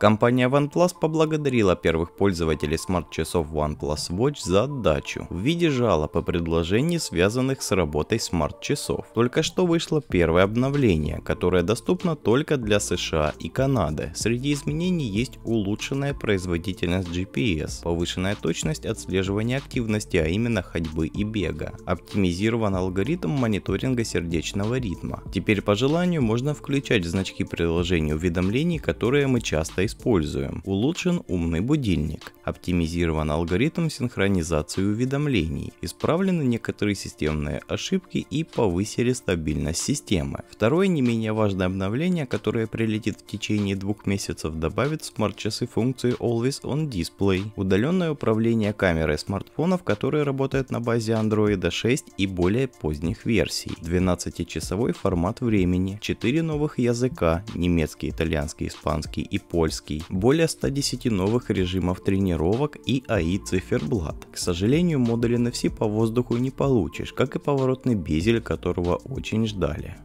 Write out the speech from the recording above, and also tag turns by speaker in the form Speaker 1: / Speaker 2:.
Speaker 1: Компания OnePlus поблагодарила первых пользователей смарт-часов OnePlus Watch за отдачу в виде жалоб и предложений, связанных с работой смарт-часов. Только что вышло первое обновление, которое доступно только для США и Канады. Среди изменений есть улучшенная производительность GPS, повышенная точность отслеживания активности, а именно ходьбы и бега, оптимизирован алгоритм мониторинга сердечного ритма. Теперь по желанию можно включать значки приложения уведомлений, которые мы часто используем используем. Улучшен умный будильник. Оптимизирован алгоритм синхронизации уведомлений, исправлены некоторые системные ошибки и повысили стабильность системы. Второе не менее важное обновление, которое прилетит в течение двух месяцев, добавит смарт-часы функции Always On Display, удаленное управление камерой смартфонов, которое работает на базе Android 6 и более поздних версий, 12-часовой формат времени, 4 новых языка, немецкий, итальянский, испанский и польский, более 110 новых режимов тренировки планировок и АИ циферблат. К сожалению, модули NFC по воздуху не получишь, как и поворотный бизель, которого очень ждали.